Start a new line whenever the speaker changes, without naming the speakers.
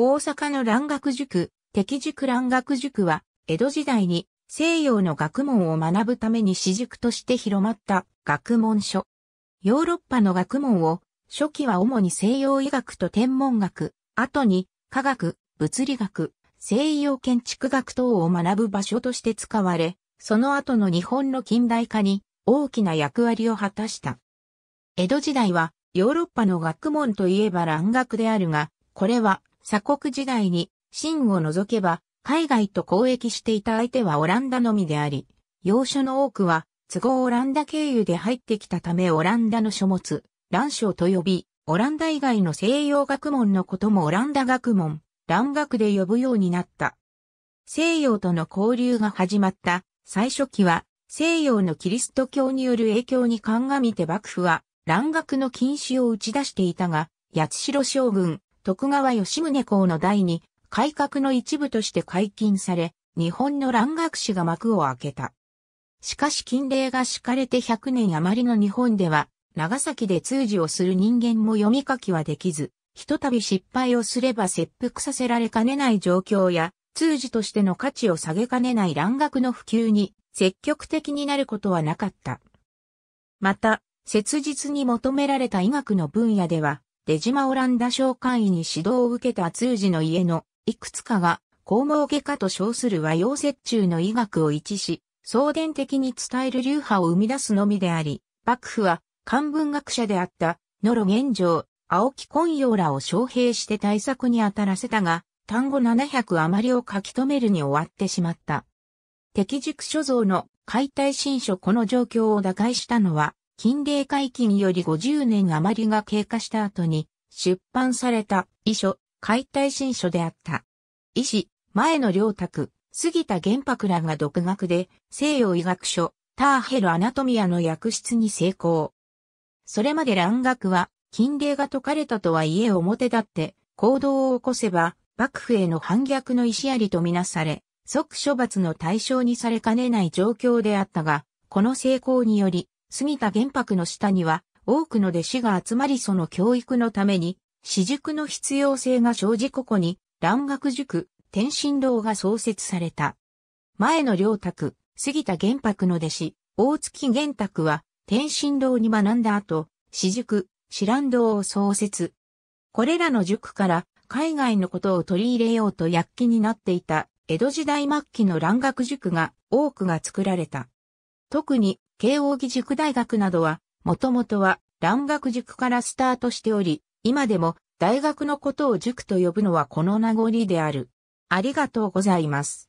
大阪の蘭学塾、敵塾蘭学塾は、江戸時代に西洋の学問を学ぶために私塾として広まった学問書。ヨーロッパの学問を、初期は主に西洋医学と天文学、後に科学、物理学、西洋建築学等を学ぶ場所として使われ、その後の日本の近代化に大きな役割を果たした。江戸時代はヨーロッパの学問といえば蘭学であるが、これは鎖国時代に、清を除けば、海外と交易していた相手はオランダのみであり、要所の多くは、都合オランダ経由で入ってきたためオランダの書物、蘭書と呼び、オランダ以外の西洋学問のこともオランダ学問、蘭学で呼ぶようになった。西洋との交流が始まった最初期は、西洋のキリスト教による影響に鑑みて幕府は、蘭学の禁止を打ち出していたが、八代将軍、徳川吉宗公の代に改革の一部として解禁され、日本の蘭学史が幕を開けた。しかし禁令が敷かれて100年余りの日本では、長崎で通事をする人間も読み書きはできず、ひとたび失敗をすれば切腹させられかねない状況や、通事としての価値を下げかねない蘭学の普及に積極的になることはなかった。また、切実に求められた医学の分野では、出島オランダ商会に指導を受けた通詞の家のいくつかが、公毛外科と称する和洋折衷の医学を一し、送伝的に伝える流派を生み出すのみであり、幕府は漢文学者であった野呂玄奘、青木昆陽らを招聘して対策に当たらせたが、単語700余りを書き留めるに終わってしまった。敵塾所蔵の解体新書この状況を打開したのは、近令解禁より50年余りが経過した後に出版された遺書、解体新書であった。医師、前野良卓、杉田玄白らが独学で西洋医学書、ターヘルアナトミアの訳出に成功。それまで蘭学は、近令が解かれたとはいえ表立って行動を起こせば、幕府への反逆の石ありとみなされ、即処罰の対象にされかねない状況であったが、この成功により、杉田玄白の下には多くの弟子が集まりその教育のために、私塾の必要性が生じここに、蘭学塾、天心堂が創設された。前の良卓、杉田玄白の弟子、大月玄卓は、天心堂に学んだ後、私塾、知覧堂を創設。これらの塾から海外のことを取り入れようと躍起になっていた江戸時代末期の蘭学塾が多くが作られた。特に慶応義塾大学などは、もともとは、蘭学塾からスタートしており、今でも大学のことを塾と呼ぶのはこの名残である。ありがとうございます。